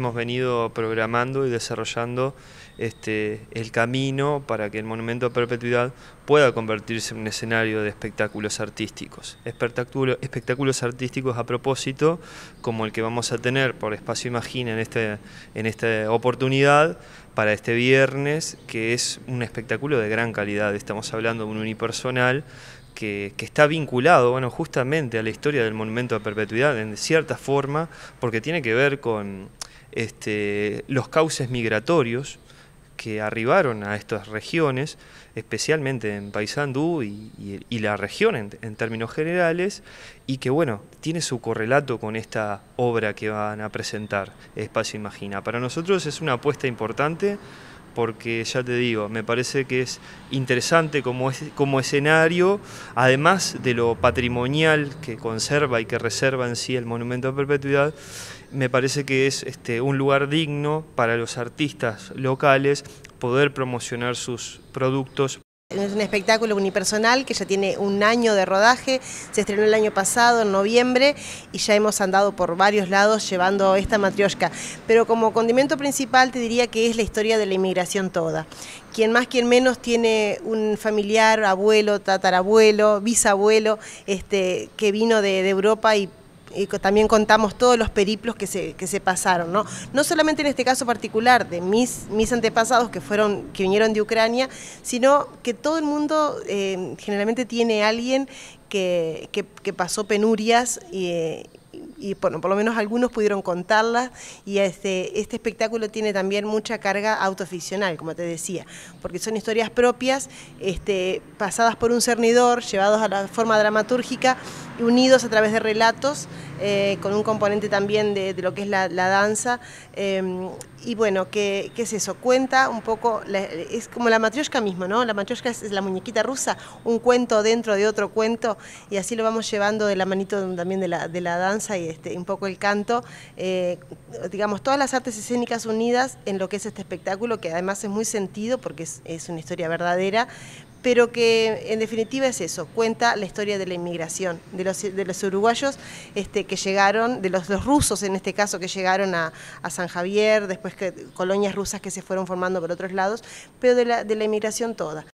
Hemos venido programando y desarrollando este, el camino para que el Monumento a Perpetuidad pueda convertirse en un escenario de espectáculos artísticos. Espectáculos, espectáculos artísticos a propósito, como el que vamos a tener por Espacio Imagina en, este, en esta oportunidad para este viernes, que es un espectáculo de gran calidad. Estamos hablando de un unipersonal que, está vinculado, bueno, justamente a la historia del Monumento a Perpetuidad, en cierta forma, porque tiene que ver con este, los cauces migratorios que arribaron a estas regiones, especialmente en Paisandú y, la región en, términos generales, y que bueno, tiene su correlato con esta obra que van a presentar, Espacio Imagina. Para nosotros es una apuesta importante porque ya te digo, me parece que es interesante como, escenario, además de lo patrimonial que conserva y que reserva en sí el monumento a perpetuidad, me parece que es este, un lugar digno para los artistas locales poder promocionar sus productos. Es un espectáculo unipersonal que ya tiene un año de rodaje, se estrenó el año pasado, en noviembre, y ya hemos andado por varios lados llevando esta matrioshka. Pero como condimento principal te diría que es la historia de la inmigración toda. Quien más, quien menos tiene un familiar, abuelo, tatarabuelo, bisabuelo, este, que vino de, de Europa y y también contamos todos los periplos que se, que se pasaron, ¿no? No solamente en este caso particular de mis, mis antepasados que fueron, que vinieron de Ucrania, sino que todo el mundo eh, generalmente tiene alguien que, que pasó penurias y, eh, y bueno, por lo menos algunos pudieron contarlas y este, este espectáculo tiene también mucha carga autoficcional, como te decía, porque son historias propias, este, pasadas por un cernidor, llevados a la forma dramatúrgica unidos a través de relatos eh, con un componente también de, lo que es la, danza. Em, y bueno, ¿qué, es eso? Cuenta un poco, es como la matrioshka mismo, ¿no? La matrioshka es, la muñequita rusa, un cuento dentro de otro cuento, y así lo vamos llevando de la manito también de la, danza y este, un poco el canto. Eh, digamos, todas las artes escénicas unidas en lo que es este espectáculo, que además es muy sentido porque es, es una historia verdadera, pero que en definitiva es eso, cuenta la historia de la inmigración, de los, de los uruguayos este, que llegaron, de los, rusos en este caso que llegaron a, a San Javier, después que, colonias rusas que se fueron formando por otros lados, pero de la, de la inmigración toda.